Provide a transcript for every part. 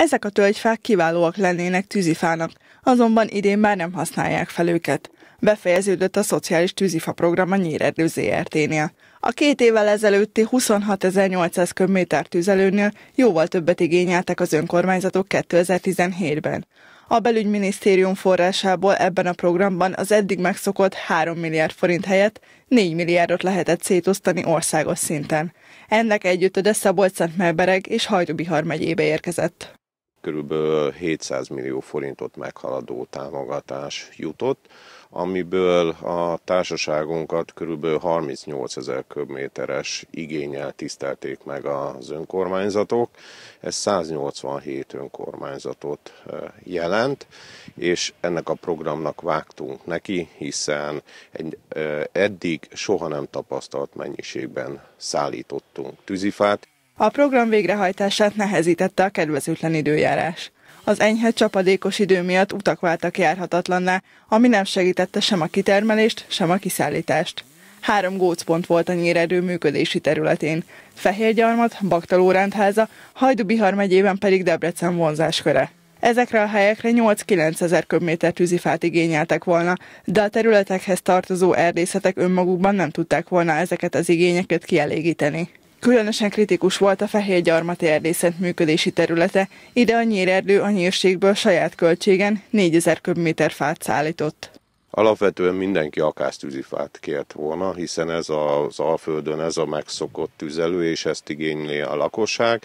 Ezek a tölgyfák kiválóak lennének tűzifának, azonban idén már nem használják fel őket. Befejeződött a szociális tűzifa program a Nyíredő ZRT-nél. A két évvel ezelőtti 26.800 köbméter tüzelőnél jóval többet igényeltek az önkormányzatok 2017-ben. A belügyminisztérium forrásából ebben a programban az eddig megszokott 3 milliárd forint helyett 4 milliárdot lehetett szétosztani országos szinten. Ennek együtt a Szabolcs-Szentmelbereg és Hajdubihar megyébe érkezett. Körülbelül 700 millió forintot meghaladó támogatás jutott, amiből a társaságunkat körülbelül 38 ezer köbméteres igényel tisztelték meg az önkormányzatok. Ez 187 önkormányzatot jelent, és ennek a programnak vágtunk neki, hiszen egy eddig soha nem tapasztalt mennyiségben szállítottunk tűzifát. A program végrehajtását nehezítette a kedvezőtlen időjárás. Az enyhe csapadékos idő miatt utak váltak járhatatlanná, ami nem segítette sem a kitermelést, sem a kiszállítást. Három gócpont volt a nyíredő működési területén. Fehérgyarmat, Baktalórendháza, Hajdubihar megyében pedig Debrecen vonzásköre. Ezekre a helyekre 8-9 ezer köbméter tűzifát igényeltek volna, de a területekhez tartozó erdészetek önmagukban nem tudták volna ezeket az igényeket kielégíteni. Különösen kritikus volt a fehér gyarmati erdészet működési területe, ide a nyírerdő a nyírségből saját költségen 4000 köbméter fát szállított. Alapvetően mindenki akásztűzifát kért volna, hiszen ez az Alföldön ez a megszokott tüzelő, és ezt igényli a lakosság,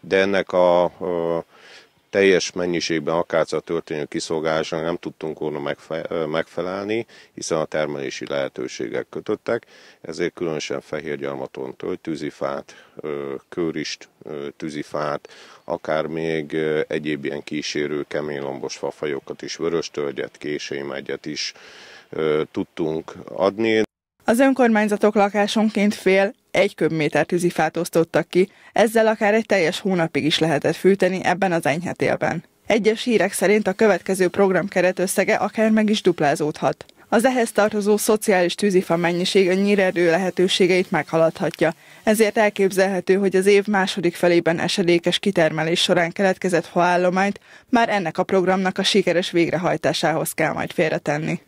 de ennek a, a teljes mennyiségben akácra történő kiszolgálásnak nem tudtunk volna megfelelni, hiszen a termelési lehetőségek kötöttek, ezért különösen fehérgyalmaton tölt, tűzifát, kőrist, tűzifát, akár még egyéb ilyen kísérő keménylombos fafajokat is, vöröstölgyet, késém egyet is tudtunk adni. Az önkormányzatok lakásonként fél, egy köbméter tűzifát osztottak ki, ezzel akár egy teljes hónapig is lehetett fűteni ebben az enyhetélben. Egyes hírek szerint a következő program keretösszege akár meg is duplázódhat. Az ehhez tartozó szociális tűzifa mennyiség a nyírerő lehetőségeit meghaladhatja, ezért elképzelhető, hogy az év második felében esedékes kitermelés során keletkezett faállományt már ennek a programnak a sikeres végrehajtásához kell majd félretenni.